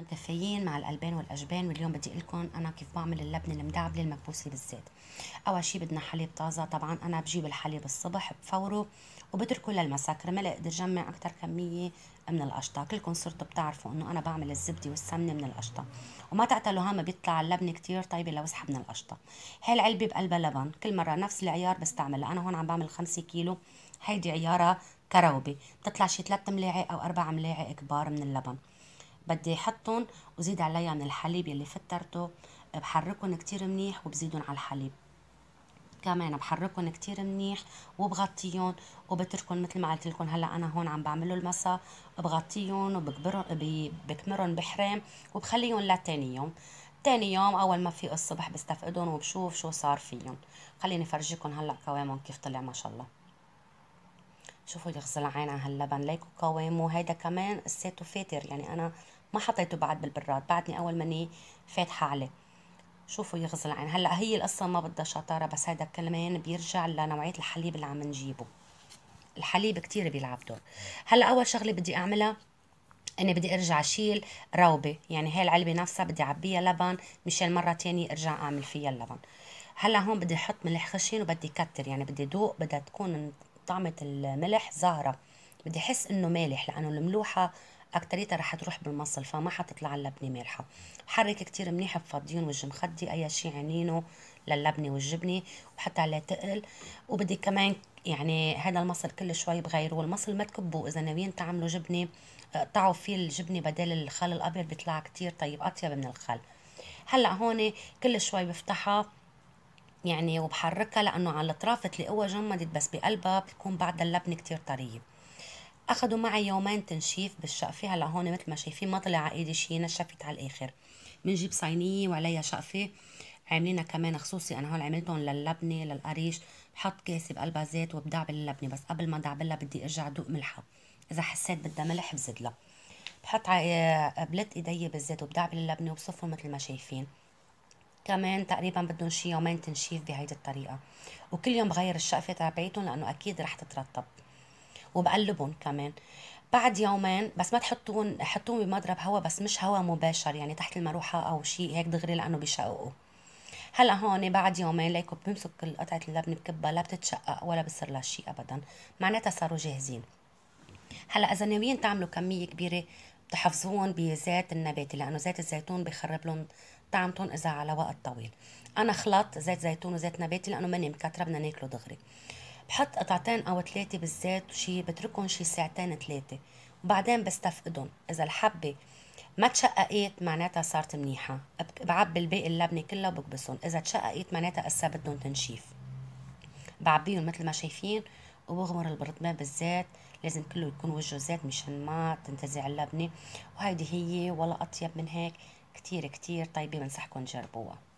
احنا مكفيين مع الالبان والاجبان واليوم بدي لكم انا كيف بعمل اللبنه المدعبله المكبوسه بالزيت اول شيء بدنا حليب طازه طبعا انا بجيب الحليب الصبح بفوره وبتركه للمساء كرمال اقدر جمع اكثر كميه من القشطه كلكم صرتوا بتعرفوا انه انا بعمل الزبده والسمنه من القشطه وما تعتلوا هم بيطلع اللبنه كثير طيبه لو سحبنا القشطه هاي العلبه بقلبها لبن كل مره نفس العيار بستعملها انا هون عم بعمل 5 كيلو هيدي عيارها كروبي بتطلع شي 3 ملاعق او 4 ملاعق كبار من اللبن بدي احطهم وزيد عليها من الحليب يلي فترته بحركهم كتير منيح وبزيدهم على الحليب كمان بحركهم كتير منيح وبغطيهم وبتركهم مثل ما قلت لكم هلا انا هون عم بعمله المسا بغطيهم وبكبرهم بكمرهم بحرام وبخليهم لتاني يوم تاني يوم اول ما في الصبح بستفقدهم وبشوف شو صار فيهم خليني فرجيكم هلا قوامهم كيف طلع ما شاء الله شوفوا يغزل عين على هاللبن ليكو قوامه هيدا كمان قصيته فاتر يعني انا ما حطيته بعد بالبراد بعدني اول ماني فاتحه عليه شوفوا يغزل العين هلا هي القصه ما بدها شطاره بس هيدا كمان بيرجع لنوعيه الحليب اللي عم نجيبه الحليب كتير بيلعب دور هلا اول شغله بدي اعملها اني بدي ارجع اشيل روبه يعني هاي العلبه نفسها بدي اعبيها لبن مشان مره تانية ارجع اعمل فيها اللبن هلا هون بدي احط ملح خشن وبدي كتر يعني بدي ذوق بدها تكون طعمه الملح زهره بدي احس انه مالح لانه الملوحه اكتريتها رح تروح بالمصل فما حتطلع اللبنه مالحه حرك كتير منيح بفضيون وجه مخدي اي شيء عينينه للبنه والجبنه وحتى عليه تقل وبدي كمان يعني هذا المصل كل شوي بغيروه المصل ما تكبوه اذا ناويين تعملوا جبنه قطعوا فيه الجبنه بدل الخل الابيض بيطلع كتير طيب اطيب من الخل هلا هون كل شوي بفتحها يعني وبحركها لانه على الاطراف تلاقوها جمدت بس بقلبها بتكون بعد اللبنه كتير طريه أخذوا معي يومين تنشيف بالشقفة هلا هون مثل ما شايفين ما طلع عايدي إيدي شي نشفت على الآخر بنجيب صينية وعليها شقفة عاملينها كمان خصوصي أنا هون عملتهم للبنة للقريش بحط كاسة بقلبها زيت وبدعبل اللبنة بس قبل ما دعبلها بدي أرجع أدوق ملحها إذا حسيت بدها ملح بزدلها بحط آه، قبلت إيدي بالزيت وبدعبل اللبنة وبصفهم مثل ما شايفين كمان تقريبا بدهم شي يومين تنشيف بهيدي الطريقة وكل يوم بغير الشقفة تبعيتهم لأنه أكيد رح تترطب وبقلبهم كمان بعد يومين بس ما تحطون حطوهم بمضرب هواء بس مش هواء مباشر يعني تحت المروحه او شيء هيك دغري لانه بيشققوا هلا هون بعد يومين ليكو بمسك قطعه اللبنه بكبها لا بتتشقق ولا بصير لها شيء ابدا معناتها صاروا جاهزين هلا اذا ناويين تعملوا كميه كبيره بتحفظوهم بزيت النباتي لانه زيت الزيتون بخرب لهم طعمتهم اذا على وقت طويل انا خلطت زيت زيتون وزيت نباتي لانه ماني مكتره بدنا ناكله دغري بحط قطعتين أو ثلاثة بالزيت وشي بتركهم شي ساعتين ثلاثة وبعدين بستفقدهم إذا الحبة ما تشققت معناتها صارت منيحة بعبي الباقي اللبنة كلها وبكبسهم إذا تشققت معناتها اسا بدهم تنشيف بعبيهم مثل ما شايفين وبغمر البرطمان بالزيت لازم كله يكون وجهه زيت مشان ما تنتزع اللبنة وهيدي هي ولا أطيب من هيك كتير كتير طيبة بنصحكم تجربوها